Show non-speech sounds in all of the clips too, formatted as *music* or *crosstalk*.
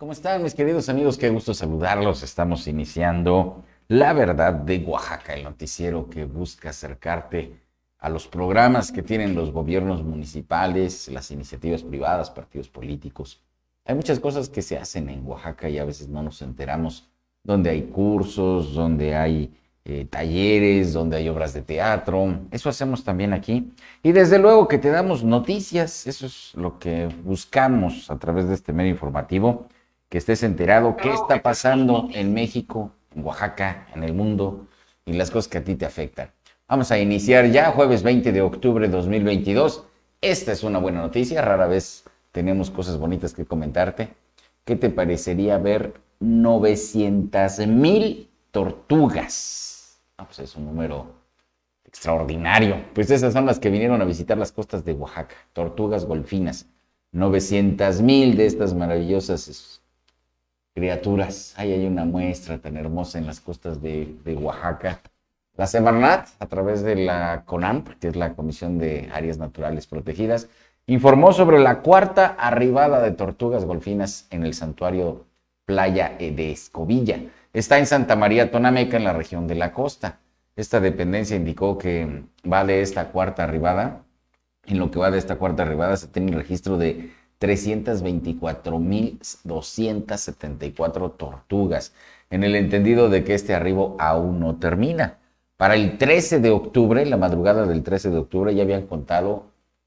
¿Cómo están mis queridos amigos? Qué gusto saludarlos. Estamos iniciando La Verdad de Oaxaca, el noticiero que busca acercarte a los programas que tienen los gobiernos municipales, las iniciativas privadas, partidos políticos. Hay muchas cosas que se hacen en Oaxaca y a veces no nos enteramos, donde hay cursos, donde hay eh, talleres, donde hay obras de teatro. Eso hacemos también aquí. Y desde luego que te damos noticias, eso es lo que buscamos a través de este medio informativo que estés enterado qué está pasando en México, en Oaxaca, en el mundo y las cosas que a ti te afectan. Vamos a iniciar ya jueves 20 de octubre de 2022. Esta es una buena noticia, rara vez tenemos cosas bonitas que comentarte. ¿Qué te parecería ver 900 mil tortugas? Ah, pues es un número extraordinario. Pues esas son las que vinieron a visitar las costas de Oaxaca, tortugas golfinas. 900 mil de estas maravillosas criaturas. Ahí hay una muestra tan hermosa en las costas de, Oaxaca. La Semarnat, a través de la CONAMP, que es la Comisión de Áreas Naturales Protegidas, informó sobre la cuarta arribada de tortugas golfinas en el santuario Playa de Escobilla. Está en Santa María Tonameca, en la región de la costa. Esta dependencia indicó que va de esta cuarta arribada. En lo que va de esta cuarta arribada se tiene el registro de 324.274 tortugas, en el entendido de que este arribo aún no termina. Para el 13 de octubre, la madrugada del 13 de octubre, ya habían contado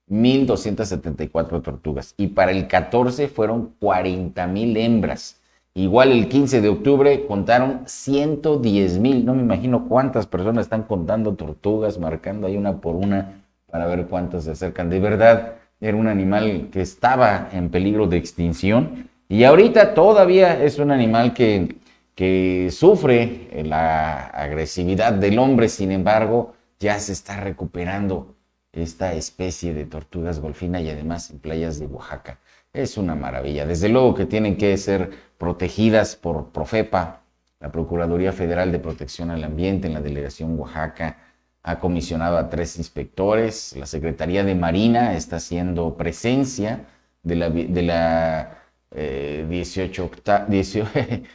1.274 tortugas y para el 14 fueron 40.000 hembras. Igual el 15 de octubre contaron 110.000. No me imagino cuántas personas están contando tortugas, marcando ahí una por una para ver cuántas se acercan. De verdad, era un animal que estaba en peligro de extinción y ahorita todavía es un animal que, que sufre la agresividad del hombre, sin embargo, ya se está recuperando esta especie de tortugas golfina y además en playas de Oaxaca. Es una maravilla. Desde luego que tienen que ser protegidas por Profepa, la Procuraduría Federal de Protección al Ambiente en la Delegación Oaxaca, ha comisionado a tres inspectores, la Secretaría de Marina está haciendo presencia de la, de la 18 eh,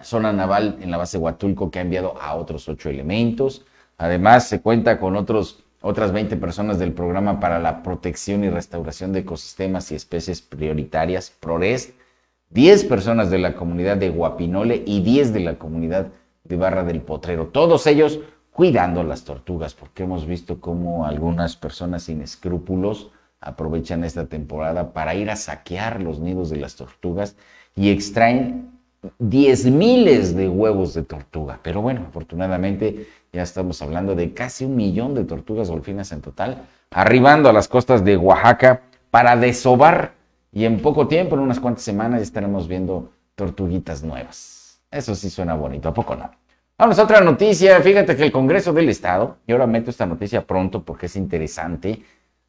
*laughs* zona naval en la base Huatulco que ha enviado a otros ocho elementos. Además, se cuenta con otros, otras 20 personas del programa para la protección y restauración de ecosistemas y especies prioritarias, PROREST, 10 personas de la comunidad de Guapinole y 10 de la comunidad de Barra del Potrero. Todos ellos cuidando las tortugas, porque hemos visto cómo algunas personas sin escrúpulos aprovechan esta temporada para ir a saquear los nidos de las tortugas y extraen diez miles de huevos de tortuga. Pero bueno, afortunadamente ya estamos hablando de casi un millón de tortugas golfinas en total, arribando a las costas de Oaxaca para desovar y en poco tiempo, en unas cuantas semanas, estaremos viendo tortuguitas nuevas. Eso sí suena bonito, ¿a poco no? Vamos a otra noticia. Fíjate que el Congreso del Estado, y ahora meto esta noticia pronto porque es interesante,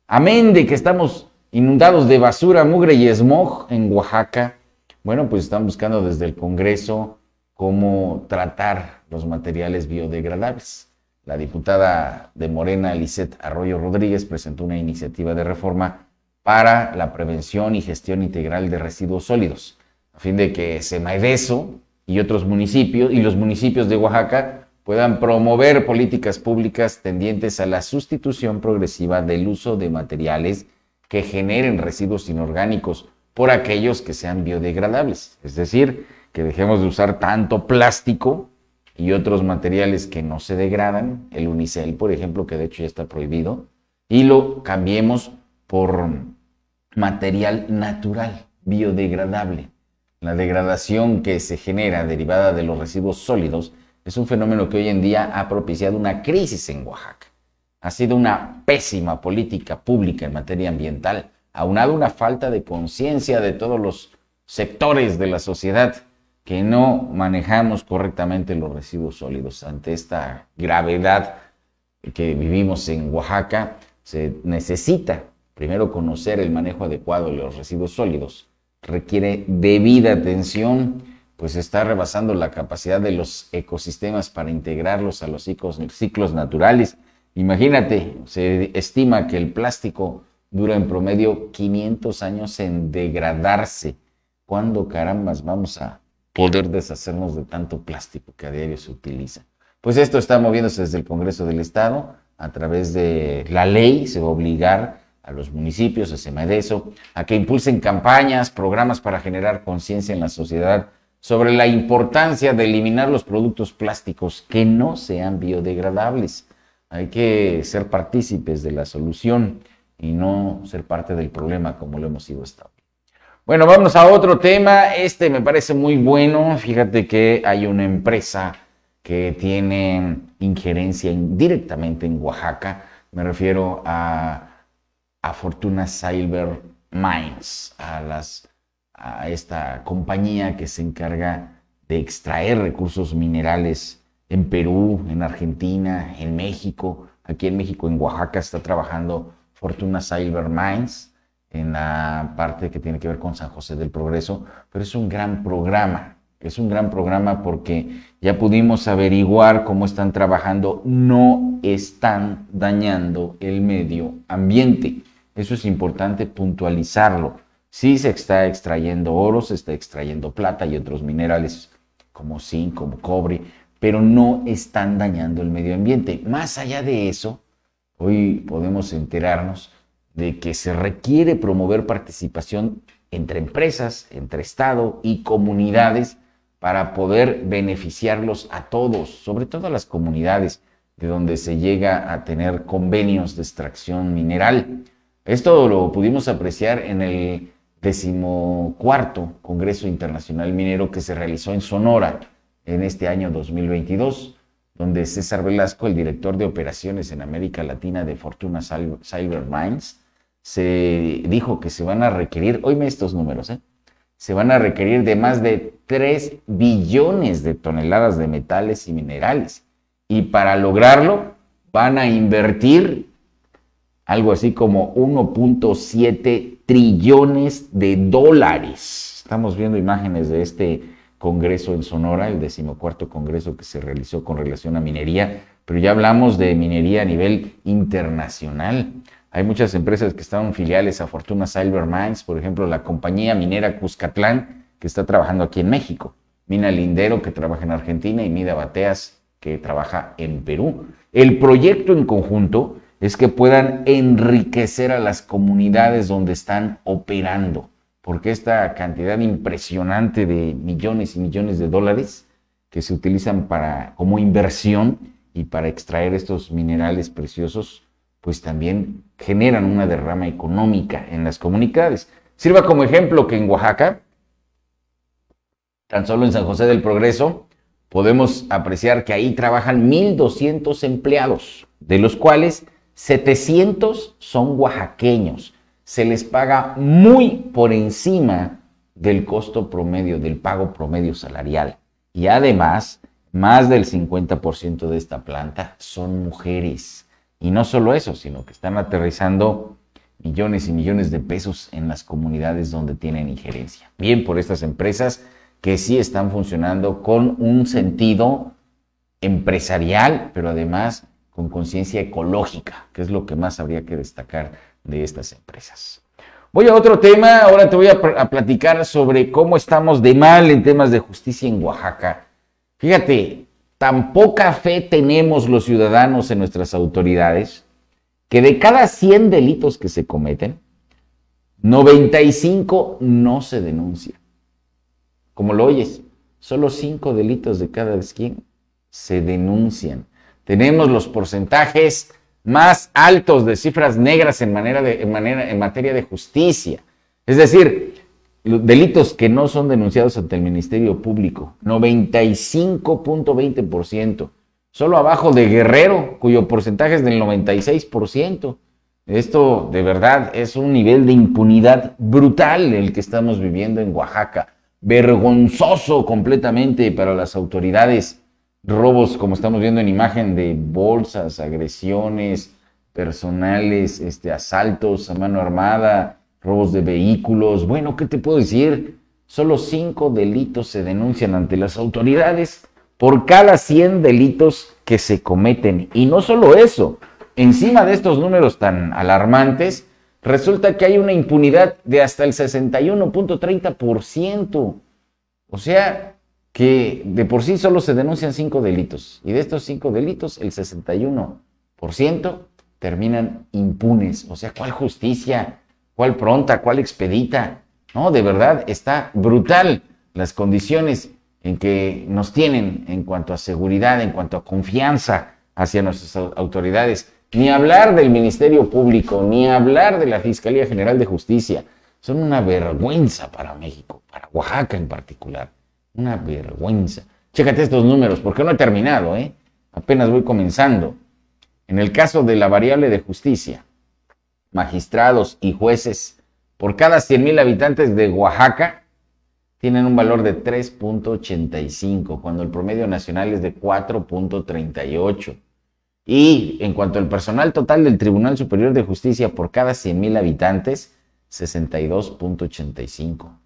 amén de que estamos inundados de basura, mugre y smog en Oaxaca, bueno, pues están buscando desde el Congreso cómo tratar los materiales biodegradables. La diputada de Morena, Lisette Arroyo Rodríguez, presentó una iniciativa de reforma para la prevención y gestión integral de residuos sólidos, a fin de que se eso y otros municipios y los municipios de Oaxaca puedan promover políticas públicas tendientes a la sustitución progresiva del uso de materiales que generen residuos inorgánicos por aquellos que sean biodegradables. Es decir, que dejemos de usar tanto plástico y otros materiales que no se degradan, el unicel, por ejemplo, que de hecho ya está prohibido, y lo cambiemos por material natural, biodegradable. La degradación que se genera derivada de los residuos sólidos es un fenómeno que hoy en día ha propiciado una crisis en Oaxaca. Ha sido una pésima política pública en materia ambiental, aunado a una falta de conciencia de todos los sectores de la sociedad que no manejamos correctamente los residuos sólidos. Ante esta gravedad que vivimos en Oaxaca, se necesita primero conocer el manejo adecuado de los residuos sólidos requiere debida atención, pues está rebasando la capacidad de los ecosistemas para integrarlos a los ciclos, naturales. Imagínate, se estima que el plástico dura en promedio 500 años en degradarse. ¿Cuándo carambas vamos a poder deshacernos de tanto plástico que a diario se utiliza? Pues esto está moviéndose desde el Congreso del Estado a través de la ley, se va a obligar a los municipios, a Semadeso, a que impulsen campañas, programas para generar conciencia en la sociedad sobre la importancia de eliminar los productos plásticos que no sean biodegradables. Hay que ser partícipes de la solución y no ser parte del problema como lo hemos sido hasta Bueno, vamos a otro tema. Este me parece muy bueno. Fíjate que hay una empresa que tiene injerencia directamente en Oaxaca. Me refiero a a Fortuna Silver Mines, a, las, a esta compañía que se encarga de extraer recursos minerales en Perú, en Argentina, en México. Aquí en México, en Oaxaca, está trabajando Fortuna Silver Mines en la parte que tiene que ver con San José del Progreso, pero es un gran programa, es un gran programa porque ya pudimos averiguar cómo están trabajando, no están dañando el medio ambiente. Eso es importante puntualizarlo. Sí se está extrayendo oro, se está extrayendo plata y otros minerales como zinc, como cobre, pero no están dañando el medio ambiente. Más allá de eso, hoy podemos enterarnos de que se requiere promover participación entre empresas, entre Estado y comunidades para poder beneficiarlos a todos, sobre todo a las comunidades de donde se llega a tener convenios de extracción mineral. Esto lo pudimos apreciar en el decimocuarto Congreso Internacional Minero que se realizó en Sonora en este año 2022, donde César Velasco, el director de operaciones en América Latina de Fortuna Cyber Mines, se dijo que se van a requerir, oíme estos números, ¿eh? se van a requerir de más de 3 billones de toneladas de metales y minerales. Y para lograrlo van a invertir algo así como 1.7 trillones de dólares. Estamos viendo imágenes de este congreso en Sonora, el decimocuarto congreso que se realizó con relación a minería, pero ya hablamos de minería a nivel internacional. Hay muchas empresas que están filiales a Fortuna Silver Mines, por ejemplo, la compañía minera Cuscatlán, que está trabajando aquí en México, Mina Lindero, que trabaja en Argentina, y Mida Bateas, que trabaja en Perú. El proyecto en conjunto es que puedan enriquecer a las comunidades donde están operando, porque esta cantidad impresionante de millones y millones de dólares que se utilizan para, como inversión y para extraer estos minerales preciosos, pues también generan una derrama económica en las comunidades. Sirva como ejemplo que en Oaxaca, tan solo en San José del Progreso, podemos apreciar que ahí trabajan 1.200 empleados, de los cuales 700 son oaxaqueños. Se les paga muy por encima del costo promedio, del pago promedio salarial. Y además, más del 50% de esta planta son mujeres. Y no solo eso, sino que están aterrizando millones y millones de pesos en las comunidades donde tienen injerencia. Bien por estas empresas que sí están funcionando con un sentido empresarial, pero además con conciencia ecológica, que es lo que más habría que destacar de estas empresas. Voy a otro tema, ahora te voy a, platicar sobre cómo estamos de mal en temas de justicia en Oaxaca. Fíjate, tan poca fe tenemos los ciudadanos en nuestras autoridades que de cada 100 delitos que se cometen, 95 no se denuncian. Como lo oyes, solo 5 delitos de cada 100 se denuncian tenemos los porcentajes más altos de cifras negras en, manera de, materia de justicia. Es decir, delitos que no son denunciados ante el Ministerio Público, 95.20%, solo abajo de Guerrero, cuyo porcentaje es del 96%. Esto de verdad es un nivel de impunidad brutal el que estamos viviendo en Oaxaca, vergonzoso completamente para las autoridades robos, como estamos viendo en imagen, de bolsas, agresiones personales, este, asaltos a mano armada, robos de vehículos. Bueno, ¿qué te puedo decir? Solo cinco delitos se denuncian ante las autoridades por cada 100 delitos que se cometen. Y no solo eso, encima de estos números tan alarmantes, resulta que hay una impunidad de hasta el 61.30%. O sea, que de por sí solo se denuncian cinco delitos y de estos cinco delitos el 61% terminan impunes. O sea, ¿cuál justicia? ¿Cuál pronta? ¿Cuál expedita? No, de verdad está brutal las condiciones en que nos tienen en cuanto a seguridad, en cuanto a confianza hacia nuestras autoridades. Ni hablar del Ministerio Público, ni hablar de la Fiscalía General de Justicia. Son una vergüenza para México, para Oaxaca en particular. Una vergüenza. Chécate estos números, porque no he terminado, ¿eh? Apenas voy comenzando. En el caso de la variable de justicia, magistrados y jueces, por cada 100.000 habitantes de Oaxaca, tienen un valor de 3.85, cuando el promedio nacional es de 4.38. Y en cuanto al personal total del Tribunal Superior de Justicia por cada 100.000 habitantes, 62.85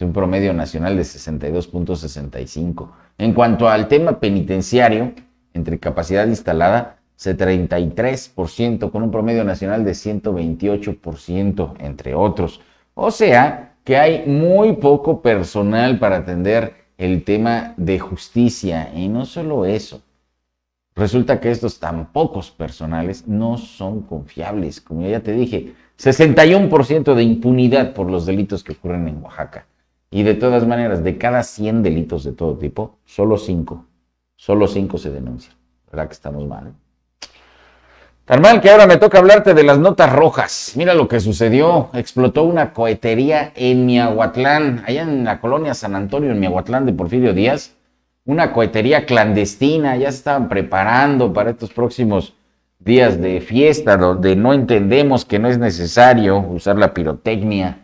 un promedio nacional de 62.65. En cuanto al tema penitenciario, entre capacidad instalada, se 33%, con un promedio nacional de 128%, entre otros. O sea que hay muy poco personal para atender el tema de justicia. Y no solo eso, resulta que estos tan pocos personales no son confiables. Como ya te dije, 61% de impunidad por los delitos que ocurren en Oaxaca. Y de todas maneras, de cada 100 delitos de todo tipo, solo 5, solo 5 se denuncian. ¿Verdad que estamos mal? mal que ahora me toca hablarte de las notas rojas. Mira lo que sucedió. Explotó una cohetería en Miahuatlán, allá en la colonia San Antonio, en Miahuatlán de Porfirio Díaz. Una cohetería clandestina, ya se estaban preparando para estos próximos días de fiesta, donde no entendemos que no es necesario usar la pirotecnia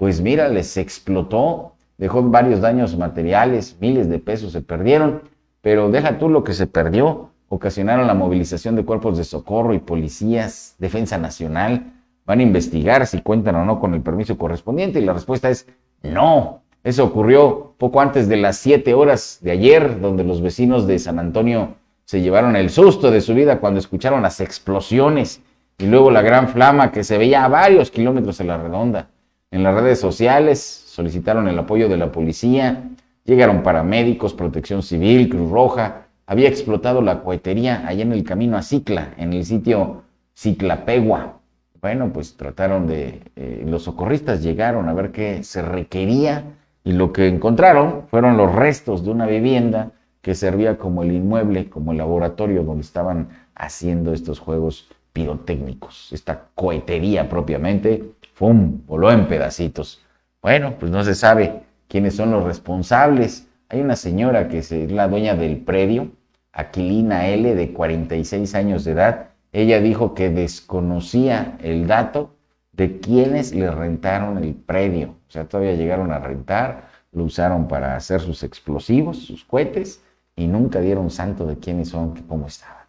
pues mira, les explotó, dejó varios daños materiales, miles de pesos se perdieron, pero deja tú lo que se perdió, ocasionaron la movilización de cuerpos de socorro y policías, defensa nacional, van a investigar si cuentan o no con el permiso correspondiente y la respuesta es no. Eso ocurrió poco antes de las 7 horas de ayer, donde los vecinos de San Antonio se llevaron el susto de su vida cuando escucharon las explosiones y luego la gran flama que se veía a varios kilómetros de la redonda en las redes sociales, solicitaron el apoyo de la policía, llegaron paramédicos, protección civil, Cruz Roja, había explotado la cohetería allá en el camino a Cicla, en el sitio Ciclapegua. Bueno, pues trataron de, eh, los socorristas llegaron a ver qué se requería y lo que encontraron fueron los restos de una vivienda que servía como el inmueble, como el laboratorio donde estaban haciendo estos juegos pirotécnicos, esta cohetería propiamente ¡Pum! Voló en pedacitos. Bueno, pues no se sabe quiénes son los responsables. Hay una señora que es la dueña del predio, Aquilina L, de 46 años de edad. Ella dijo que desconocía el dato de quienes le rentaron el predio. O sea, todavía llegaron a rentar, lo usaron para hacer sus explosivos, sus cohetes, y nunca dieron santo de quiénes son, cómo estaban.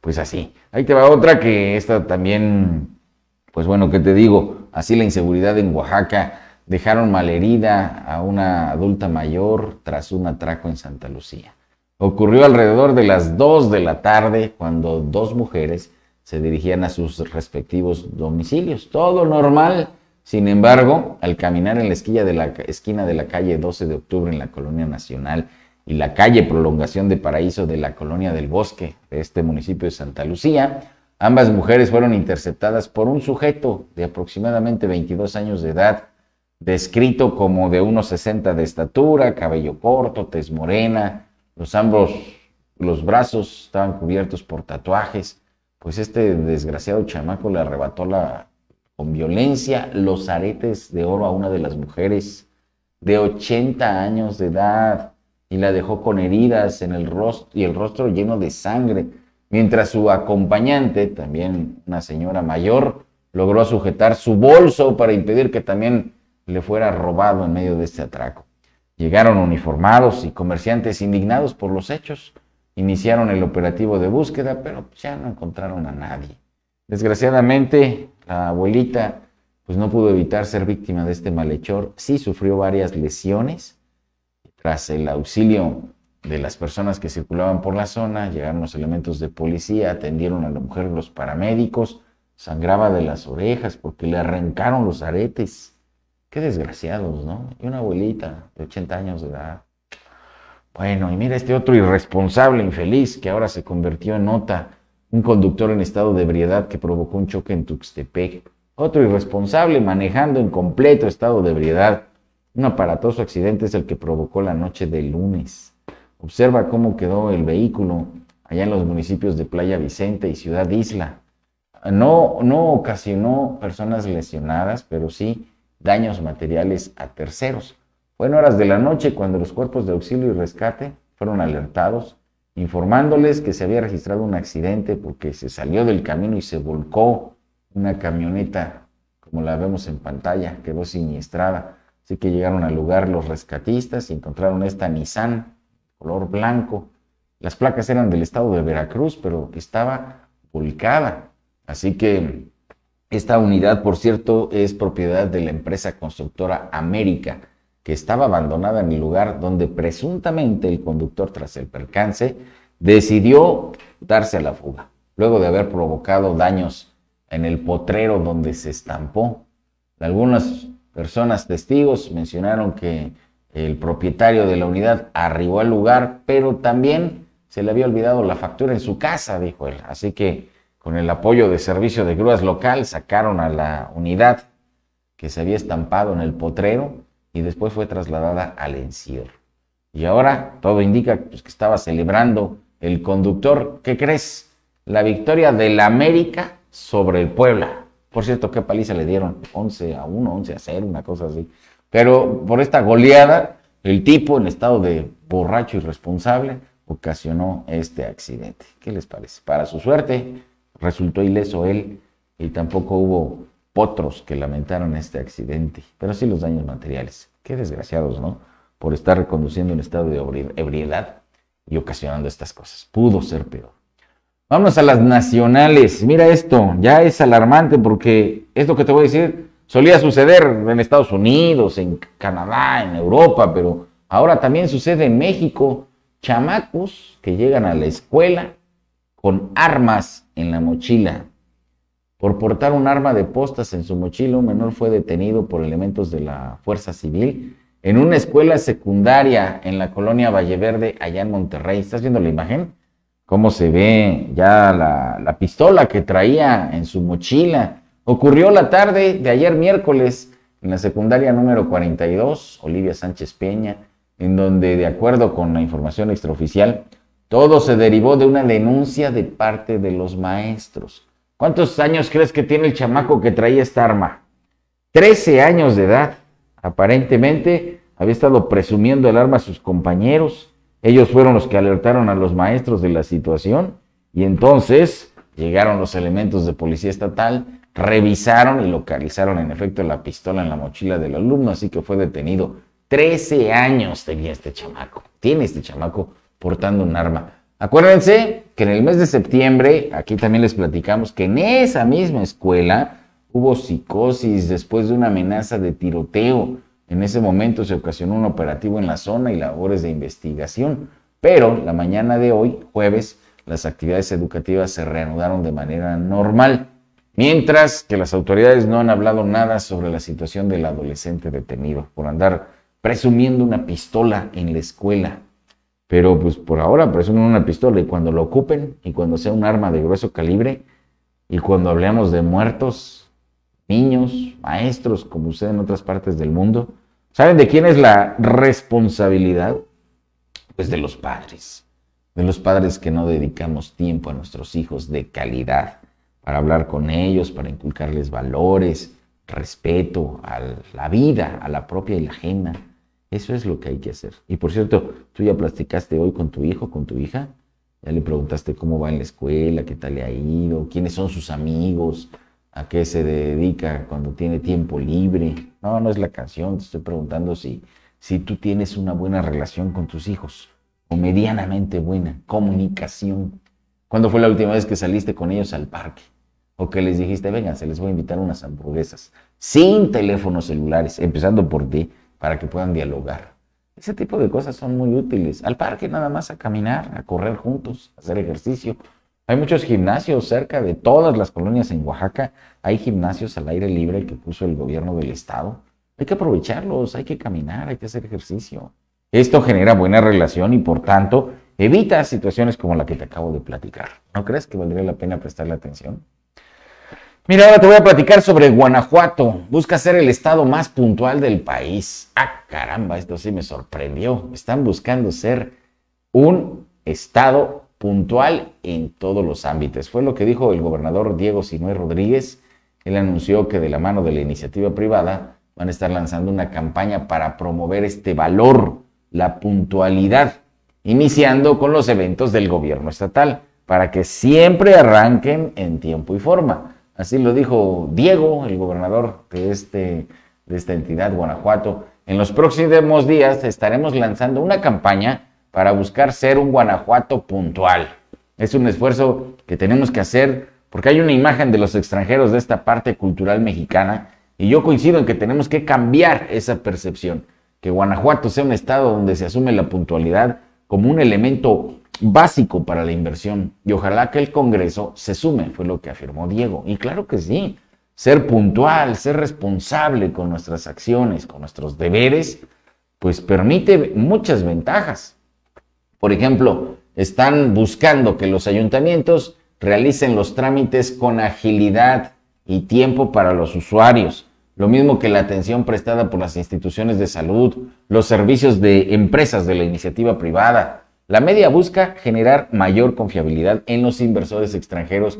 Pues así. Ahí te va otra que esta también pues bueno, ¿qué te digo? Así la inseguridad en Oaxaca. Dejaron malherida a una adulta mayor tras un atraco en Santa Lucía. Ocurrió alrededor de las 2 de la tarde cuando dos mujeres se dirigían a sus respectivos domicilios. Todo normal. Sin embargo, al caminar en la, esquina de la, esquina de la calle 12 de octubre en la Colonia Nacional y la calle Prolongación de Paraíso de la Colonia del Bosque de este municipio de Santa Lucía, Ambas mujeres fueron interceptadas por un sujeto de aproximadamente 22 años de edad, descrito como de unos 60 de estatura, cabello corto, tez morena, los ambos, los brazos estaban cubiertos por tatuajes. Pues este desgraciado chamaco le arrebató la, con violencia los aretes de oro a una de las mujeres de 80 años de edad y la dejó con heridas en el rostro y el rostro lleno de sangre mientras su acompañante, también una señora mayor, logró sujetar su bolso para impedir que también le fuera robado en medio de este atraco. Llegaron uniformados y comerciantes indignados por los hechos. Iniciaron el operativo de búsqueda, pero ya no encontraron a nadie. Desgraciadamente, la abuelita pues no pudo evitar ser víctima de este malhechor. Sí sufrió varias lesiones. Tras el auxilio de las personas que circulaban por la zona, llegaron los elementos de policía, atendieron a la mujer los paramédicos, sangraba de las orejas porque le arrancaron los aretes. Qué desgraciados, ¿no? Y una abuelita de 80 años de edad. Bueno, y mira este otro irresponsable, infeliz, que ahora se convirtió en nota, un conductor en estado de ebriedad que provocó un choque en Tuxtepec. Otro irresponsable manejando en completo estado de ebriedad. Un aparatoso accidente es el que provocó la noche del lunes. Observa cómo quedó el vehículo allá en los municipios de Playa Vicente y Ciudad Isla. No, no ocasionó personas lesionadas, pero sí daños materiales a terceros. Fue en horas de la noche cuando los cuerpos de auxilio y rescate fueron alertados, informándoles que se había registrado un accidente porque se salió del camino y se volcó una camioneta, como la vemos en pantalla, quedó siniestrada. Así que llegaron al lugar los rescatistas y encontraron esta Nissan color blanco. Las placas eran del estado de Veracruz, pero estaba volcada. Así que esta unidad, por cierto, es propiedad de la empresa constructora América, que estaba abandonada en el lugar donde presuntamente el conductor, tras el percance, decidió darse a la fuga, luego de haber provocado daños en el potrero donde se estampó. Algunas personas testigos mencionaron que el propietario de la unidad arribó al lugar, pero también se le había olvidado la factura en su casa, dijo él. Así que con el apoyo de servicio de grúas local sacaron a la unidad que se había estampado en el potrero y después fue trasladada al encierro. Y ahora todo indica pues, que estaba celebrando el conductor, ¿qué crees? La victoria del América sobre el Puebla. Por cierto, qué paliza le dieron, 11 a 1, 11 a 0, una cosa así. Pero por esta goleada, el tipo en estado de borracho irresponsable ocasionó este accidente. ¿Qué les parece? Para su suerte, resultó ileso él y tampoco hubo potros que lamentaron este accidente, pero sí los daños materiales. Qué desgraciados, ¿no? Por estar reconduciendo en estado de ebriedad y ocasionando estas cosas. Pudo ser peor. Vamos a las nacionales. Mira esto, ya es alarmante porque es lo que te voy a decir Solía suceder en Estados Unidos, en Canadá, en Europa, pero ahora también sucede en México. Chamacos que llegan a la escuela con armas en la mochila. Por portar un arma de postas en su mochila, un menor fue detenido por elementos de la Fuerza Civil en una escuela secundaria en la colonia Valleverde, allá en Monterrey. ¿Estás viendo la imagen? Cómo se ve ya la, la pistola que traía en su mochila. Ocurrió la tarde de ayer miércoles en la secundaria número 42, Olivia Sánchez Peña, en donde, de acuerdo con la información extraoficial, todo se derivó de una denuncia de parte de los maestros. ¿Cuántos años crees que tiene el chamaco que traía esta arma? Trece años de edad. Aparentemente había estado presumiendo el arma a sus compañeros. Ellos fueron los que alertaron a los maestros de la situación y entonces llegaron los elementos de policía estatal Revisaron y localizaron en efecto la pistola en la mochila del alumno, así que fue detenido. 13 años tenía este chamaco, tiene este chamaco portando un arma. Acuérdense que en el mes de septiembre, aquí también les platicamos que en esa misma escuela hubo psicosis después de una amenaza de tiroteo. En ese momento se ocasionó un operativo en la zona y labores de investigación. Pero la mañana de hoy, jueves, las actividades educativas se reanudaron de manera normal. Mientras que las autoridades no han hablado nada sobre la situación del adolescente detenido por andar presumiendo una pistola en la escuela. Pero pues por ahora presumen una pistola y cuando lo ocupen y cuando sea un arma de grueso calibre y cuando hablemos de muertos, niños, maestros, como usted en otras partes del mundo, ¿saben de quién es la responsabilidad? Pues de los padres, de los padres que no dedicamos tiempo a nuestros hijos de calidad para hablar con ellos, para inculcarles valores, respeto a la vida, a la propia y la ajena. Eso es lo que hay que hacer. Y por cierto, tú ya platicaste hoy con tu hijo, con tu hija, ya le preguntaste cómo va en la escuela, qué tal le ha ido, quiénes son sus amigos, a qué se dedica cuando tiene tiempo libre. No, no es la canción, te estoy preguntando si, si tú tienes una buena relación con tus hijos, o medianamente buena comunicación. ¿Cuándo fue la última vez que saliste con ellos al parque? o que les dijiste, venga, se les voy a invitar unas hamburguesas sin teléfonos celulares, empezando por ti, para que puedan dialogar. Ese tipo de cosas son muy útiles. Al parque nada más a caminar, a correr juntos, a hacer ejercicio. Hay muchos gimnasios cerca de todas las colonias en Oaxaca. Hay gimnasios al aire libre que puso el gobierno del estado. Hay que aprovecharlos, hay que caminar, hay que hacer ejercicio. Esto genera buena relación y por tanto evita situaciones como la que te acabo de platicar. ¿No crees que valdría la pena prestarle atención? Mira, ahora te voy a platicar sobre Guanajuato. Busca ser el estado más puntual del país. Ah, caramba, esto sí me sorprendió. Están buscando ser un estado puntual en todos los ámbitos. Fue lo que dijo el gobernador Diego Sinué Rodríguez. Él anunció que de la mano de la iniciativa privada van a estar lanzando una campaña para promover este valor, la puntualidad, iniciando con los eventos del gobierno estatal, para que siempre arranquen en tiempo y forma. Así lo dijo Diego, el gobernador de, este, de esta entidad, Guanajuato. En los próximos días estaremos lanzando una campaña para buscar ser un Guanajuato puntual. Es un esfuerzo que tenemos que hacer porque hay una imagen de los extranjeros de esta parte cultural mexicana y yo coincido en que tenemos que cambiar esa percepción, que Guanajuato sea un estado donde se asume la puntualidad como un elemento básico para la inversión y ojalá que el Congreso se sume, fue lo que afirmó Diego. Y claro que sí, ser puntual, ser responsable con nuestras acciones, con nuestros deberes, pues permite muchas ventajas. Por ejemplo, están buscando que los ayuntamientos realicen los trámites con agilidad y tiempo para los usuarios, lo mismo que la atención prestada por las instituciones de salud, los servicios de empresas de la iniciativa privada, la media busca generar mayor confiabilidad en los inversores extranjeros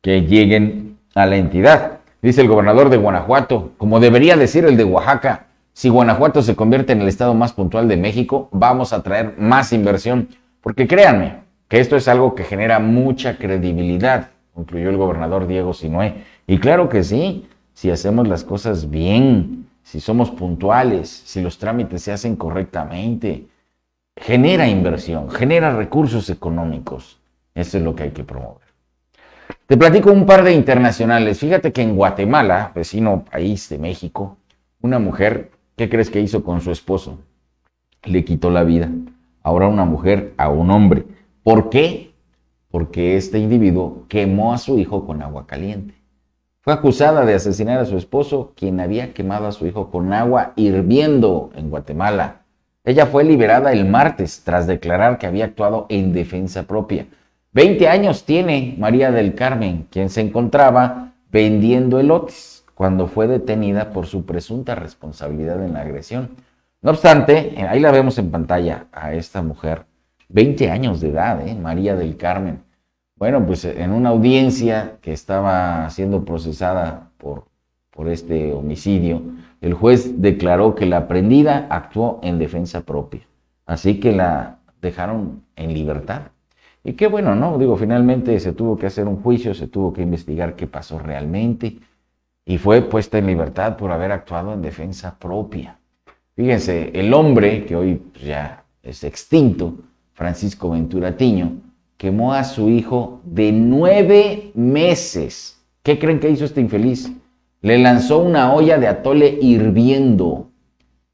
que lleguen a la entidad. Dice el gobernador de Guanajuato, como debería decir el de Oaxaca, si Guanajuato se convierte en el estado más puntual de México, vamos a traer más inversión, porque créanme que esto es algo que genera mucha credibilidad, concluyó el gobernador Diego Sinué. Y claro que sí, si hacemos las cosas bien, si somos puntuales, si los trámites se hacen correctamente, genera inversión, genera recursos económicos. Eso es lo que hay que promover. Te platico un par de internacionales. Fíjate que en Guatemala, vecino país de México, una mujer, ¿qué crees que hizo con su esposo? Le quitó la vida. Ahora una mujer a un hombre. ¿Por qué? Porque este individuo quemó a su hijo con agua caliente. Fue acusada de asesinar a su esposo, quien había quemado a su hijo con agua hirviendo en Guatemala. Ella fue liberada el martes tras declarar que había actuado en defensa propia. 20 años tiene María del Carmen, quien se encontraba vendiendo elotes cuando fue detenida por su presunta responsabilidad en la agresión. No obstante, eh, ahí la vemos en pantalla a esta mujer, 20 años de edad, eh, María del Carmen. Bueno, pues eh, en una audiencia que estaba siendo procesada por, por este homicidio, el juez declaró que la prendida actuó en defensa propia. Así que la dejaron en libertad. Y qué bueno, ¿no? Digo, finalmente se tuvo que hacer un juicio, se tuvo que investigar qué pasó realmente y fue puesta en libertad por haber actuado en defensa propia. Fíjense, el hombre que hoy pues, ya es extinto, Francisco Ventura Tiño, quemó a su hijo de nueve meses. ¿Qué creen que hizo este infeliz? Le lanzó una olla de atole hirviendo.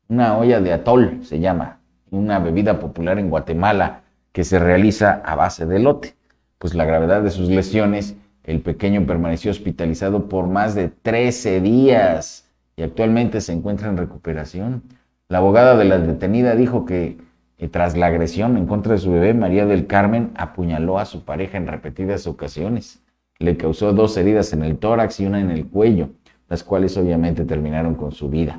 Una olla de atol se llama, una bebida popular en Guatemala que se realiza a base de lote. Pues la gravedad de sus lesiones, el pequeño permaneció hospitalizado por más de 13 días y actualmente se encuentra en recuperación. La abogada de la detenida dijo que tras la agresión en contra de su bebé, María del Carmen apuñaló a su pareja en repetidas ocasiones. Le causó dos heridas en el tórax y una en el cuello las cuales obviamente terminaron con su vida.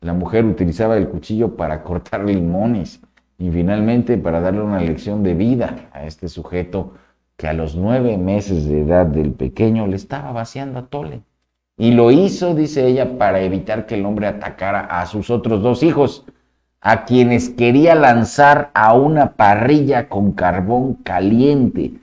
La mujer utilizaba el cuchillo para cortar limones y finalmente para darle una lección de vida a este sujeto que a los nueve meses de edad del pequeño le estaba vaciando a Tole. Y lo hizo, dice ella, para evitar que el hombre atacara a sus otros dos hijos, a quienes quería lanzar a una parrilla con carbón caliente.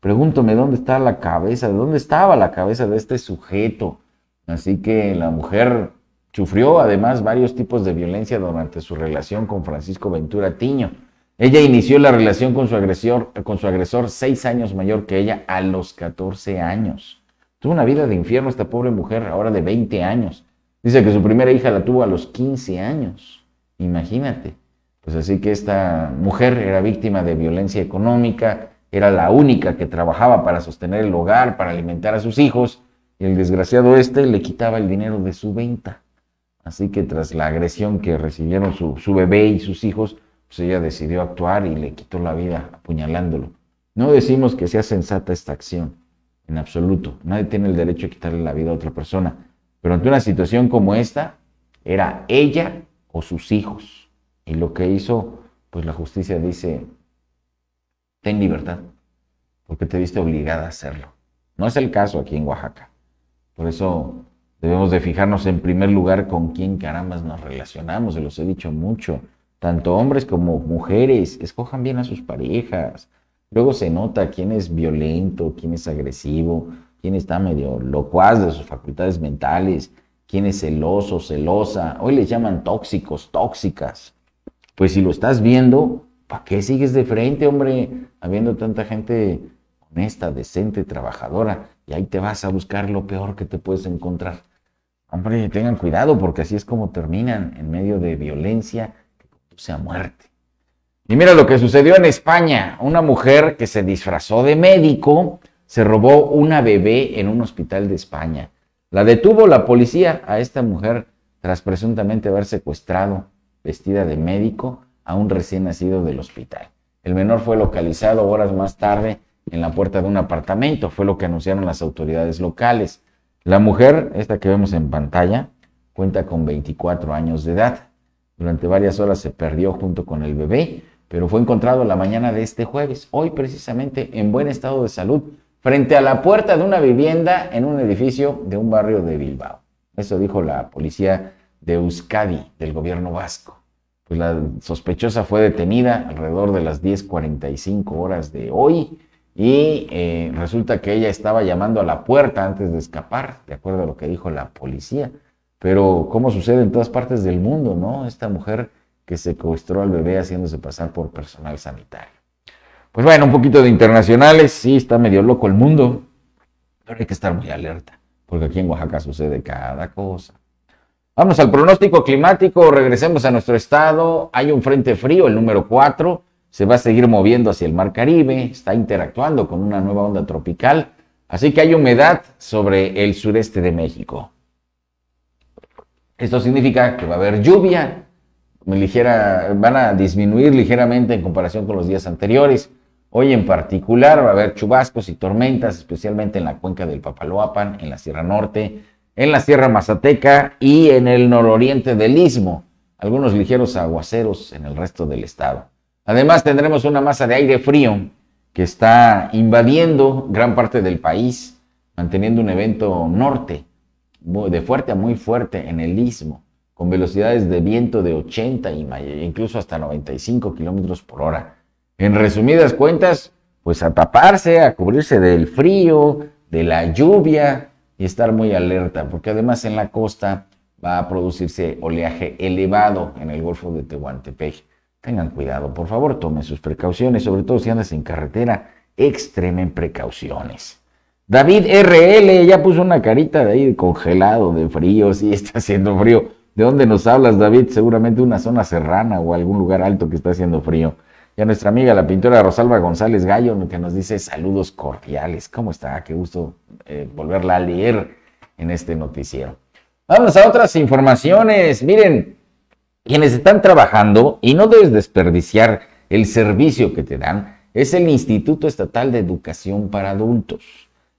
Pregúntame, dónde está la cabeza, dónde estaba la cabeza de este sujeto Así que la mujer sufrió además varios tipos de violencia durante su relación con Francisco Ventura Tiño. Ella inició la relación con su agresor, con su agresor seis años mayor que ella a los 14 años. Tuvo una vida de infierno esta pobre mujer, ahora de 20 años. Dice que su primera hija la tuvo a los 15 años. Imagínate. Pues así que esta mujer era víctima de violencia económica, era la única que trabajaba para sostener el hogar, para alimentar a sus hijos y el desgraciado este le quitaba el dinero de su venta. Así que tras la agresión que recibieron su, bebé y sus hijos, pues ella decidió actuar y le quitó la vida apuñalándolo. No decimos que sea sensata esta acción, en absoluto. Nadie tiene el derecho a quitarle la vida a otra persona. Pero ante una situación como esta, era ella o sus hijos. Y lo que hizo, pues la justicia dice, ten libertad, porque te viste obligada a hacerlo. No es el caso aquí en Oaxaca. Por eso debemos de fijarnos en primer lugar con quién caramba nos relacionamos, se los he dicho mucho. Tanto hombres como mujeres, escojan bien a sus parejas. Luego se nota quién es violento, quién es agresivo, quién está medio locuaz de sus facultades mentales, quién es celoso, celosa. Hoy les llaman tóxicos, tóxicas. Pues si lo estás viendo, ¿para qué sigues de frente, hombre? Habiendo tanta gente honesta, decente, trabajadora, y ahí te vas a buscar lo peor que te puedes encontrar. Hombre, tengan cuidado porque así es como terminan en medio de violencia que sea a muerte. Y mira lo que sucedió en España. Una mujer que se disfrazó de médico se robó una bebé en un hospital de España. La detuvo la policía a esta mujer tras presuntamente haber secuestrado, vestida de médico, a un recién nacido del hospital. El menor fue localizado horas más tarde en la puerta de un apartamento, fue lo que anunciaron las autoridades locales. La mujer, esta que vemos en pantalla, cuenta con 24 años de edad. Durante varias horas se perdió junto con el bebé, pero fue encontrado la mañana de este jueves, hoy precisamente en buen estado de salud, frente a la puerta de una vivienda en un edificio de un barrio de Bilbao. Eso dijo la policía de Euskadi, del gobierno vasco. Pues la sospechosa fue detenida alrededor de las 10.45 horas de hoy y eh, resulta que ella estaba llamando a la puerta antes de escapar, de acuerdo a lo que dijo la policía. Pero como sucede en todas partes del mundo, ¿no? Esta mujer que secuestró al bebé haciéndose pasar por personal sanitario. Pues bueno, un poquito de internacionales, sí, está medio loco el mundo, pero hay que estar muy alerta, porque aquí en Oaxaca sucede cada cosa. Vamos al pronóstico climático, regresemos a nuestro estado, hay un frente frío, el número 4, se va a seguir moviendo hacia el mar Caribe, está interactuando con una nueva onda tropical, así que hay humedad sobre el sureste de México. Esto significa que va a haber lluvia, van a disminuir ligeramente en comparación con los días anteriores. Hoy en particular va a haber chubascos y tormentas, especialmente en la cuenca del Papaloapan, en la Sierra Norte, en la Sierra Mazateca y en el nororiente del Istmo. Algunos ligeros aguaceros en el resto del estado. Además tendremos una masa de aire frío que está invadiendo gran parte del país, manteniendo un evento norte, de fuerte a muy fuerte en el istmo, con velocidades de viento de 80 y incluso hasta 95 kilómetros por hora. En resumidas cuentas, pues a taparse, a cubrirse del frío, de la lluvia y estar muy alerta, porque además en la costa va a producirse oleaje elevado en el Golfo de Tehuantepec tengan cuidado, por favor, tomen sus precauciones, sobre todo si andas en carretera, extremen precauciones. David RL ya puso una carita de ahí congelado de frío, sí *laughs* está haciendo frío. ¿De dónde nos hablas, David? Seguramente una zona serrana o algún lugar alto que está haciendo frío. Y a nuestra amiga la pintora Rosalba González Gallo, que nos dice saludos cordiales. ¿Cómo está? Qué gusto eh, volverla a leer en este noticiero. Vamos a otras informaciones. Miren, quienes están trabajando, y no debes desperdiciar el servicio que te dan, es el Instituto Estatal de Educación para Adultos.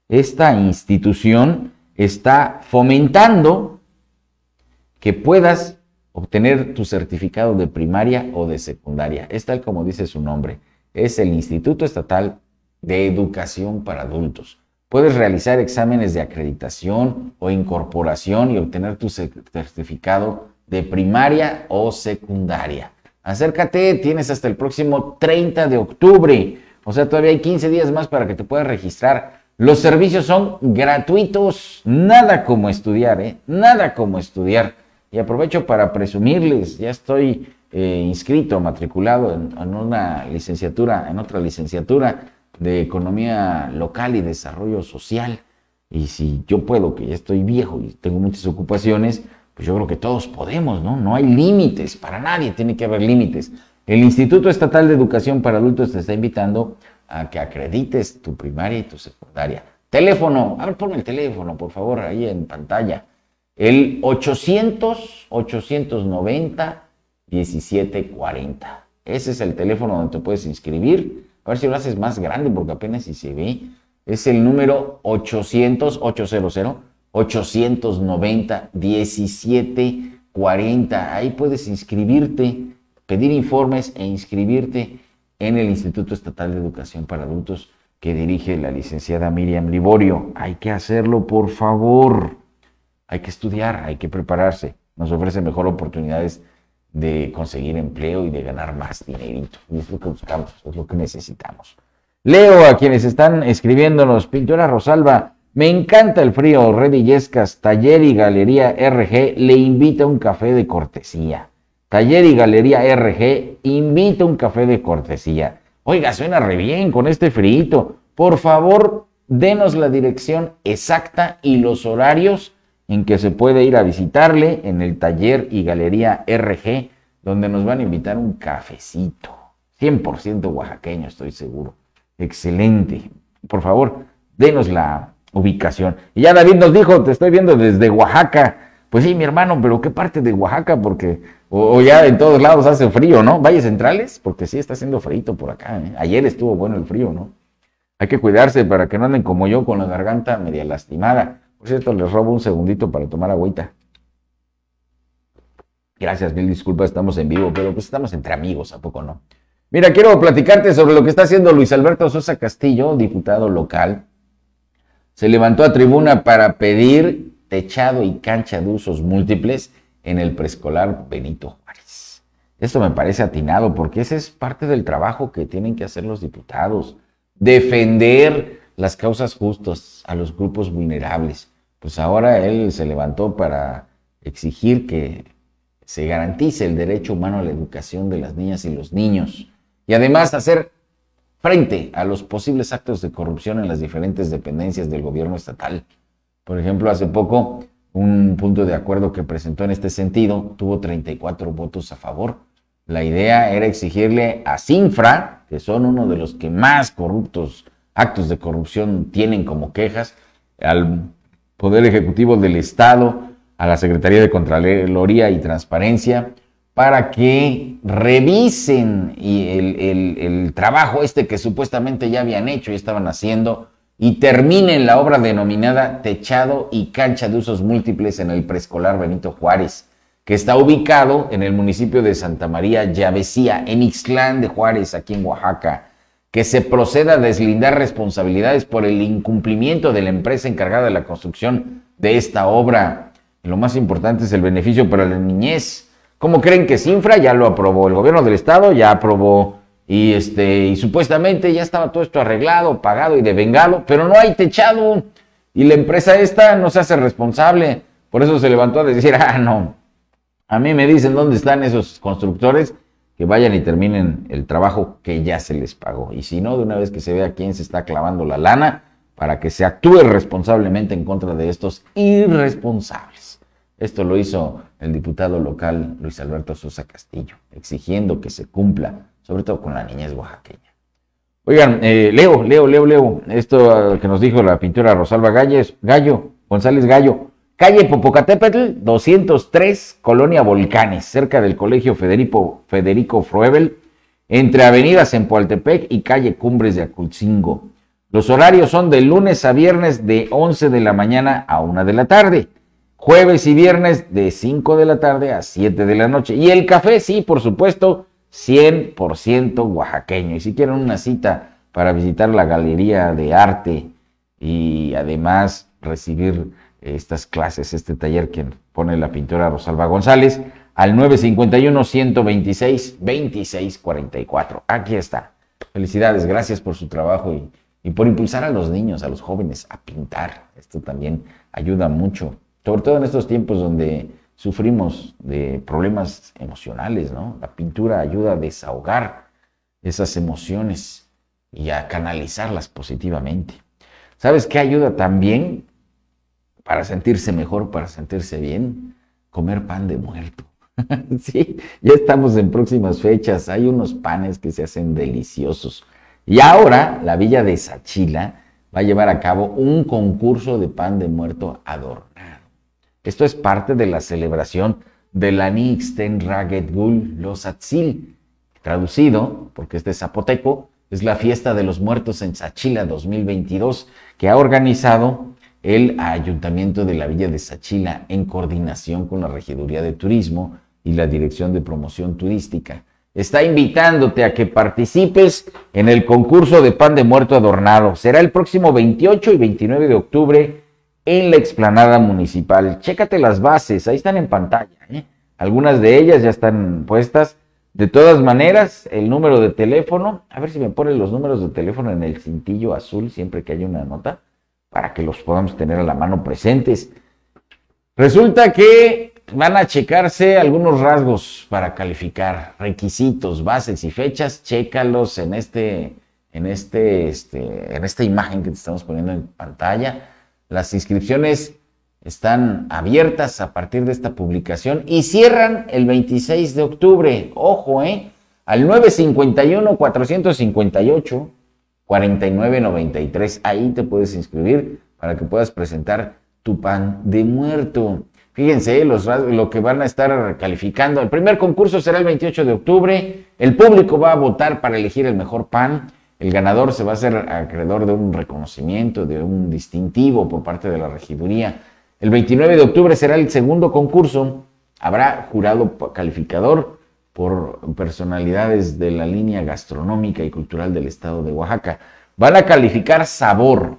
Esta institución está fomentando que puedas obtener tu certificado de primaria o de secundaria. Es tal como dice su nombre. Es el Instituto Estatal de Educación para Adultos. Puedes realizar exámenes de acreditación o incorporación y obtener tu certificado de primaria o secundaria. Acércate, tienes hasta el próximo 30 de octubre, o sea, todavía hay 15 días más para que te puedas registrar. Los servicios son gratuitos, nada como estudiar, ¿eh? Nada como estudiar. Y aprovecho para presumirles, ya estoy eh, inscrito, matriculado en, en una licenciatura, en otra licenciatura de economía local y desarrollo social. Y si yo puedo, que ya estoy viejo y tengo muchas ocupaciones, pues yo creo que todos podemos, ¿no? No hay límites, para nadie tiene que haber límites. El Instituto Estatal de Educación para Adultos te está invitando a que acredites tu primaria y tu secundaria. Teléfono, a ver, ponme el teléfono, por favor, ahí en pantalla. El 800-890-1740. Ese es el teléfono donde te puedes inscribir. A ver si lo haces más grande porque apenas si se ve. Es el número 800 800 890 17 40. Ahí puedes inscribirte, pedir informes e inscribirte en el Instituto Estatal de Educación para Adultos que dirige la licenciada Miriam Liborio. Hay que hacerlo, por favor. Hay que estudiar, hay que prepararse. Nos ofrece mejor oportunidades de conseguir empleo y de ganar más dinerito. Y es lo que buscamos, es lo que necesitamos. Leo a quienes están escribiéndonos. Pintora Rosalba, me encanta el frío, Yescas. Taller y Galería RG le invita un café de cortesía. Taller y Galería RG invita un café de cortesía. Oiga, suena re bien con este frío. Por favor, denos la dirección exacta y los horarios en que se puede ir a visitarle en el taller y galería RG, donde nos van a invitar un cafecito. 100% oaxaqueño, estoy seguro. Excelente. Por favor, denos la, ubicación. Y ya David nos dijo, te estoy viendo desde Oaxaca. Pues sí, mi hermano, pero ¿qué parte de Oaxaca? Porque o, ya en todos lados hace frío, ¿no? Valles Centrales, porque sí está haciendo frío por acá. ¿eh? Ayer estuvo bueno el frío, ¿no? Hay que cuidarse para que no anden como yo con la garganta media lastimada. Por cierto, les robo un segundito para tomar agüita. Gracias, mil disculpas, estamos en vivo, pero pues estamos entre amigos, ¿a poco no? Mira, quiero platicarte sobre lo que está haciendo Luis Alberto Sosa Castillo, diputado local, se levantó a tribuna para pedir techado y cancha de usos múltiples en el preescolar Benito Juárez. Esto me parece atinado porque ese es parte del trabajo que tienen que hacer los diputados, defender las causas justas a los grupos vulnerables. Pues ahora él se levantó para exigir que se garantice el derecho humano a la educación de las niñas y los niños y además hacer frente a los posibles actos de corrupción en las diferentes dependencias del gobierno estatal. Por ejemplo, hace poco un punto de acuerdo que presentó en este sentido tuvo 34 votos a favor. La idea era exigirle a Sinfra, que son uno de los que más corruptos actos de corrupción tienen como quejas, al Poder Ejecutivo del Estado, a la Secretaría de Contraloría y Transparencia, para que revisen el, trabajo este que supuestamente ya habían hecho y estaban haciendo y terminen la obra denominada Techado y Cancha de Usos Múltiples en el preescolar Benito Juárez, que está ubicado en el municipio de Santa María Llavecía, en Ixtlán de Juárez, aquí en Oaxaca, que se proceda a deslindar responsabilidades por el incumplimiento de la empresa encargada de la construcción de esta obra. Lo más importante es el beneficio para la niñez ¿Cómo creen que Sinfra ya lo aprobó? El gobierno del estado ya aprobó y este y supuestamente ya estaba todo esto arreglado, pagado y devengado, pero no hay techado y la empresa esta no se hace responsable. Por eso se levantó a decir, *laughs* ah, no, a mí me dicen dónde están esos constructores que vayan y terminen el trabajo que ya se les pagó. Y si no, de una vez que se vea quién se está clavando la lana, para que se actúe responsablemente en contra de estos irresponsables. Esto lo hizo el diputado local Luis Alberto Sosa Castillo, exigiendo que se cumpla, sobre todo con la niñez oaxaqueña. Oigan, eh, Leo, Leo, Leo, Leo, esto ah, que nos dijo la pintura Rosalba Galles, Gallo, González Gallo, calle Popocatépetl, 203, Colonia Volcanes, cerca del Colegio Federico, Federico Fruebel, entre avenidas en Poaltepec y calle Cumbres de Aculcingo. Los horarios son de lunes a viernes de 11 de la mañana a 1 de la tarde jueves y viernes de 5 de la tarde a 7 de la noche. Y el café, sí, por supuesto, 100% oaxaqueño. Y si quieren una cita para visitar la galería de arte y además recibir estas clases, este taller que pone la pintora Rosalba González, al 951-126-2644. Aquí está. Felicidades, gracias por su trabajo y, y por impulsar a los niños, a los jóvenes a pintar. Esto también ayuda mucho sobre todo en estos tiempos donde sufrimos de problemas emocionales, ¿no? La pintura ayuda a desahogar esas emociones y a canalizarlas positivamente. ¿Sabes qué ayuda también para sentirse mejor, para sentirse bien? Comer pan de muerto. *laughs* sí, ya estamos en próximas fechas. Hay unos panes que se hacen deliciosos. Y ahora la villa de Sachila va a llevar a cabo un concurso de pan de muerto adornado. Esto es parte de la celebración del Anixten Ragetgul los Atzil, traducido, porque este es zapoteco, es la fiesta de los muertos en Sachila 2022 que ha organizado el Ayuntamiento de la Villa de Sachila en coordinación con la Regiduría de Turismo y la Dirección de Promoción Turística. Está invitándote a que participes en el concurso de pan de muerto adornado. Será el próximo 28 y 29 de octubre en la explanada municipal. Chécate las bases, ahí están en pantalla. ¿eh? Algunas de ellas ya están puestas. De todas maneras, el número de teléfono, a ver si me ponen los números de teléfono en el cintillo azul siempre que haya una nota, para que los podamos tener a la mano presentes. Resulta que van a checarse algunos rasgos para calificar, requisitos, bases y fechas. Chécalos en este, en este, este en esta imagen que te estamos poniendo en pantalla. Las inscripciones están abiertas a partir de esta publicación y cierran el 26 de octubre. Ojo, ¿eh? Al 951-458-4993. Ahí te puedes inscribir para que puedas presentar tu pan de muerto. Fíjense, ¿eh? los, lo que van a estar calificando. El primer concurso será el 28 de octubre. El público va a votar para elegir el mejor pan. El ganador se va a hacer acreedor de un reconocimiento, de un distintivo por parte de la regiduría. El 29 de octubre será el segundo concurso. Habrá jurado calificador por personalidades de la línea gastronómica y cultural del estado de Oaxaca. Van a calificar sabor,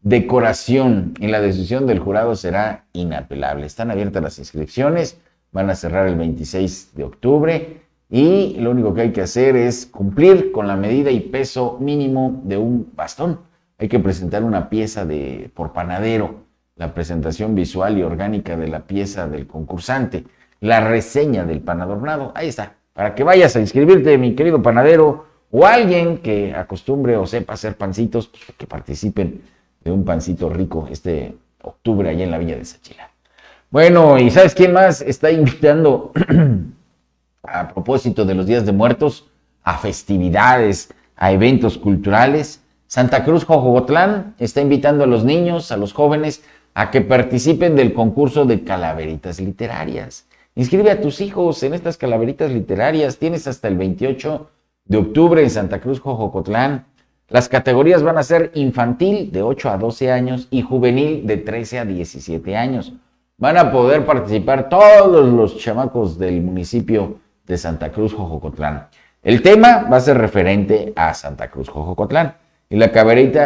decoración y la decisión del jurado será inapelable. Están abiertas las inscripciones, van a cerrar el 26 de octubre y lo único que hay que hacer es cumplir con la medida y peso mínimo de un bastón. Hay que presentar una pieza de, por panadero, la presentación visual y orgánica de la pieza del concursante, la reseña del pan adornado. Ahí está, para que vayas a inscribirte, mi querido panadero, o alguien que acostumbre o sepa hacer pancitos, pues, que participen de un pancito rico este octubre allá en la Villa de Sachila. Bueno, ¿y sabes quién más está invitando? *clears throat* a propósito de los días de muertos, a festividades, a eventos culturales. Santa Cruz Jojocotlán está invitando a los niños, a los jóvenes, a que participen del concurso de calaveritas literarias. Inscribe a tus hijos en estas calaveritas literarias. Tienes hasta el 28 de octubre en Santa Cruz Jojocotlán. Las categorías van a ser infantil de 8 a 12 años y juvenil de 13 a 17 años. Van a poder participar todos los chamacos del municipio de Santa Cruz Jojocotlán. El tema va a ser referente a Santa Cruz Jojocotlán. Y la,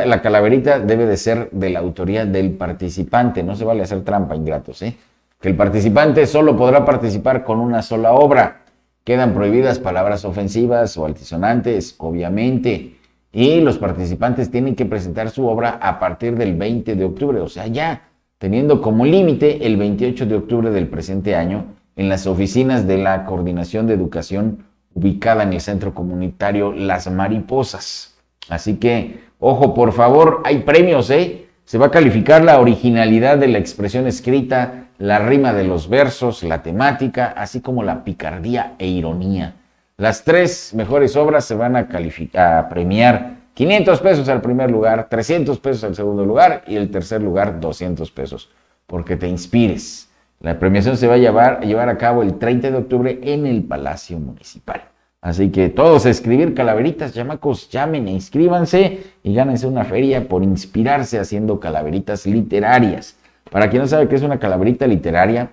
la calaverita debe de ser de la autoría del participante. No se vale hacer trampa, ingratos, ¿eh? Que el participante solo podrá participar con una sola obra. Quedan prohibidas palabras ofensivas o altisonantes, obviamente. Y los participantes tienen que presentar su obra a partir del 20 de octubre, o sea, ya, teniendo como límite el 28 de octubre del presente año en las oficinas de la Coordinación de Educación ubicada en el Centro Comunitario Las Mariposas. Así que, ojo, por favor, hay premios, ¿eh? Se va a calificar la originalidad de la expresión escrita, la rima de los versos, la temática, así como la picardía e ironía. Las tres mejores obras se van a, a premiar 500 pesos al primer lugar, 300 pesos al segundo lugar y el tercer lugar 200 pesos, porque te inspires la premiación se va a llevar, a cabo el 30 de octubre en el Palacio Municipal. Así que todos a escribir calaveritas, chamacos, llamen e inscríbanse y gánense una feria por inspirarse haciendo calaveritas literarias. Para quien no sabe qué es una calaverita literaria,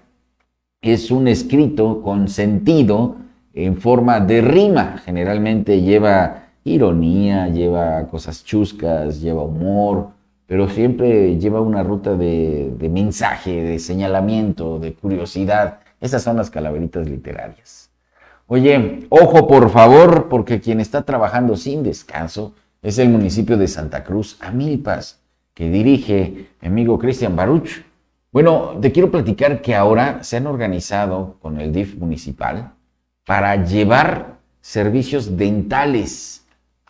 es un escrito con sentido en forma de rima. Generalmente lleva ironía, lleva cosas chuscas, lleva humor, pero siempre lleva una ruta de, mensaje, de señalamiento, de curiosidad. Esas son las calaveritas literarias. Oye, ojo por favor, porque quien está trabajando sin descanso es el municipio de Santa Cruz, Amilpas, que dirige mi amigo Cristian Baruch. Bueno, te quiero platicar que ahora se han organizado con el DIF municipal para llevar servicios dentales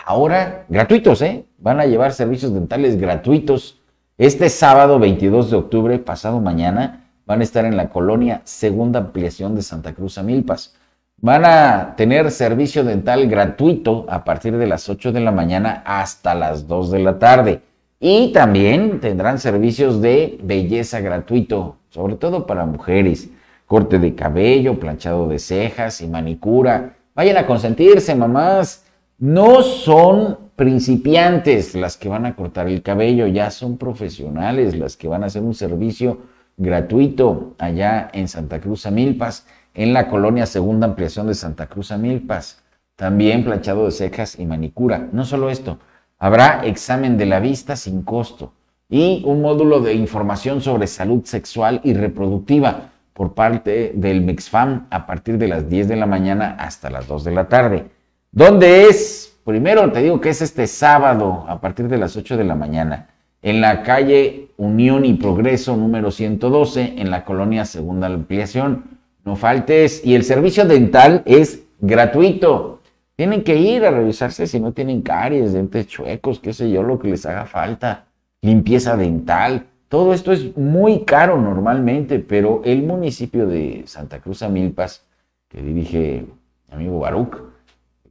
ahora gratuitos, ¿eh? Van a llevar servicios dentales gratuitos este sábado 22 de octubre, pasado mañana, van a estar en la colonia Segunda Ampliación de Santa Cruz a Milpas. Van a tener servicio dental gratuito a partir de las 8 de la mañana hasta las 2 de la tarde. Y también tendrán servicios de belleza gratuito, sobre todo para mujeres. Corte de cabello, planchado de cejas y manicura. Vayan a consentirse, mamás. No son principiantes las que van a cortar el cabello, ya son profesionales las que van a hacer un servicio gratuito allá en Santa Cruz Amilpas, en la colonia Segunda Ampliación de Santa Cruz Amilpas. También planchado de cejas y manicura. No solo esto, habrá examen de la vista sin costo y un módulo de información sobre salud sexual y reproductiva por parte del MEXFAM a partir de las 10 de la mañana hasta las 2 de la tarde. ¿Dónde es? Primero te digo que es este sábado a partir de las 8 de la mañana, en la calle Unión y Progreso número 112, en la colonia Segunda Ampliación. No faltes. Y el servicio dental es gratuito. Tienen que ir a revisarse si no tienen caries, dientes chuecos, qué sé yo, lo que les haga falta. Limpieza dental. Todo esto es muy caro normalmente, pero el municipio de Santa Cruz Amilpas, que dirige mi amigo Baruch,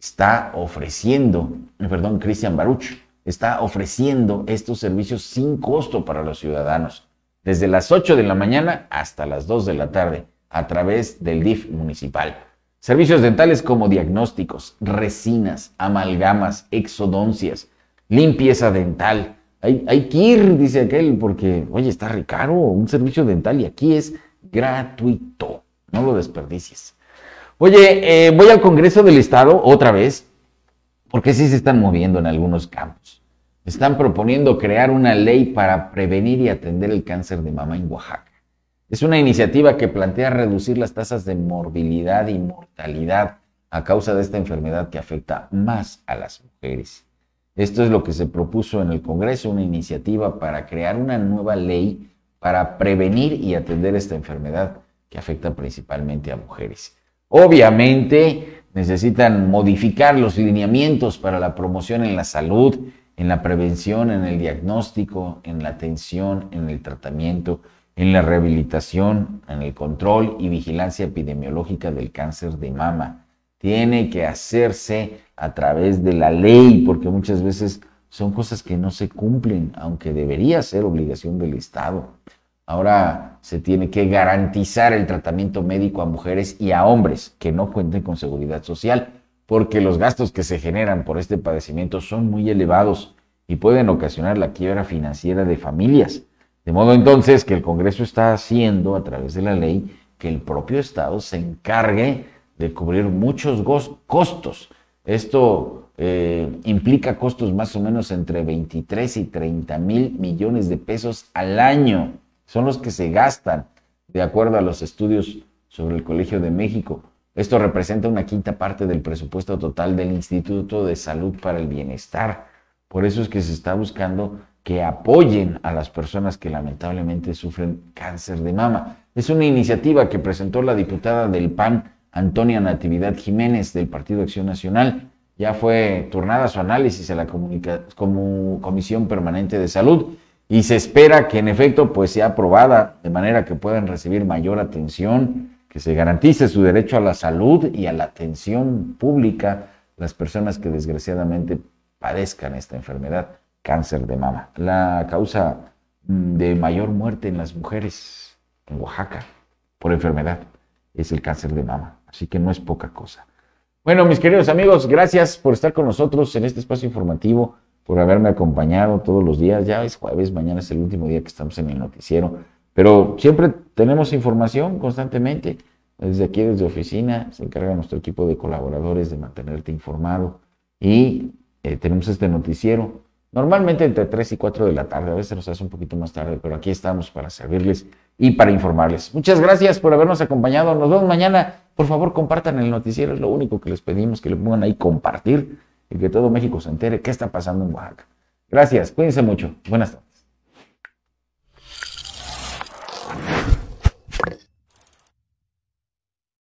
está ofreciendo, eh, perdón, Cristian Baruch, está ofreciendo estos servicios sin costo para los ciudadanos, desde las 8 de la mañana hasta las 2 de la tarde, a través del DIF municipal. Servicios dentales como diagnósticos, resinas, amalgamas, exodoncias, limpieza dental. Hay, que ir, dice aquel, porque, oye, está re un servicio dental y aquí es gratuito. No lo desperdicies. Oye, eh, voy al Congreso del Estado otra vez, porque sí se están moviendo en algunos campos. Están proponiendo crear una ley para prevenir y atender el cáncer de mama en Oaxaca. Es una iniciativa que plantea reducir las tasas de morbilidad y mortalidad a causa de esta enfermedad que afecta más a las mujeres. Esto es lo que se propuso en el Congreso, una iniciativa para crear una nueva ley para prevenir y atender esta enfermedad que afecta principalmente a mujeres. Obviamente necesitan modificar los lineamientos para la promoción en la salud, en la prevención, en el diagnóstico, en la atención, en el tratamiento, en la rehabilitación, en el control y vigilancia epidemiológica del cáncer de mama. Tiene que hacerse a través de la ley, porque muchas veces son cosas que no se cumplen, aunque debería ser obligación del Estado. Ahora se tiene que garantizar el tratamiento médico a mujeres y a hombres que no cuenten con seguridad social, porque los gastos que se generan por este padecimiento son muy elevados y pueden ocasionar la quiebra financiera de familias. De modo entonces que el Congreso está haciendo a través de la ley que el propio Estado se encargue de cubrir muchos costos. Esto eh, implica costos más o menos entre 23 y 30 mil millones de pesos al año son los que se gastan, de acuerdo a los estudios sobre el Colegio de México. Esto representa una quinta parte del presupuesto total del Instituto de Salud para el Bienestar. Por eso es que se está buscando que apoyen a las personas que lamentablemente sufren cáncer de mama. Es una iniciativa que presentó la diputada del PAN, Antonia Natividad Jiménez, del Partido Acción Nacional. Ya fue turnada su análisis a la como Comisión Permanente de Salud y se espera que en efecto pues sea aprobada de manera que puedan recibir mayor atención, que se garantice su derecho a la salud y a la atención pública las personas que desgraciadamente padezcan esta enfermedad, cáncer de mama. La causa mm, de mayor muerte en las mujeres en Oaxaca por enfermedad es el cáncer de mama, así que no es poca cosa. Bueno, mis queridos amigos, gracias por estar con nosotros en este espacio informativo por haberme acompañado todos los días. Ya es jueves, mañana es el último día que estamos en el noticiero. Pero siempre tenemos información constantemente. Desde aquí, desde oficina, se encarga nuestro equipo de colaboradores de mantenerte informado. Y eh, tenemos este noticiero, normalmente entre 3 y 4 de la tarde, a veces nos hace un poquito más tarde, pero aquí estamos para servirles y para informarles. Muchas gracias por habernos acompañado. Nos vemos mañana. Por favor, compartan el noticiero, es lo único que les pedimos, que le pongan ahí compartir y que todo México se entere qué está pasando en Oaxaca. Gracias, cuídense mucho. Buenas tardes.